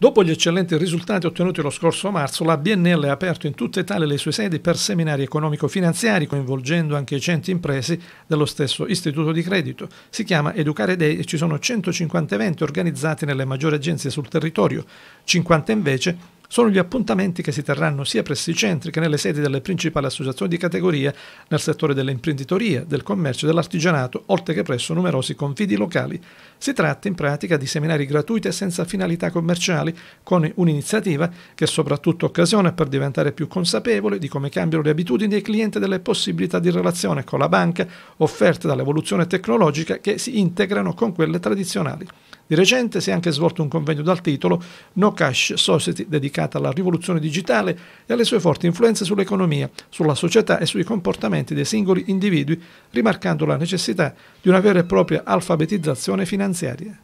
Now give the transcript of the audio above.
Dopo gli eccellenti risultati ottenuti lo scorso marzo, la BNL ha aperto in tutta Italia le sue sedi per seminari economico-finanziari, coinvolgendo anche i centri imprese dello stesso istituto di credito. Si chiama Educare Day e ci sono 150 eventi organizzati nelle maggiori agenzie sul territorio, 50 invece sono gli appuntamenti che si terranno sia presso i centri che nelle sedi delle principali associazioni di categoria nel settore dell'imprenditoria, del commercio e dell'artigianato, oltre che presso numerosi confidi locali. Si tratta in pratica di seminari gratuiti e senza finalità commerciali, con un'iniziativa che è soprattutto occasione per diventare più consapevoli di come cambiano le abitudini dei clienti e delle possibilità di relazione con la banca offerte dall'evoluzione tecnologica che si integrano con quelle tradizionali. Di recente si è anche svolto un convegno dal titolo No Cash Society dedicato alla rivoluzione digitale e alle sue forti influenze sull'economia, sulla società e sui comportamenti dei singoli individui, rimarcando la necessità di una vera e propria alfabetizzazione finanziaria.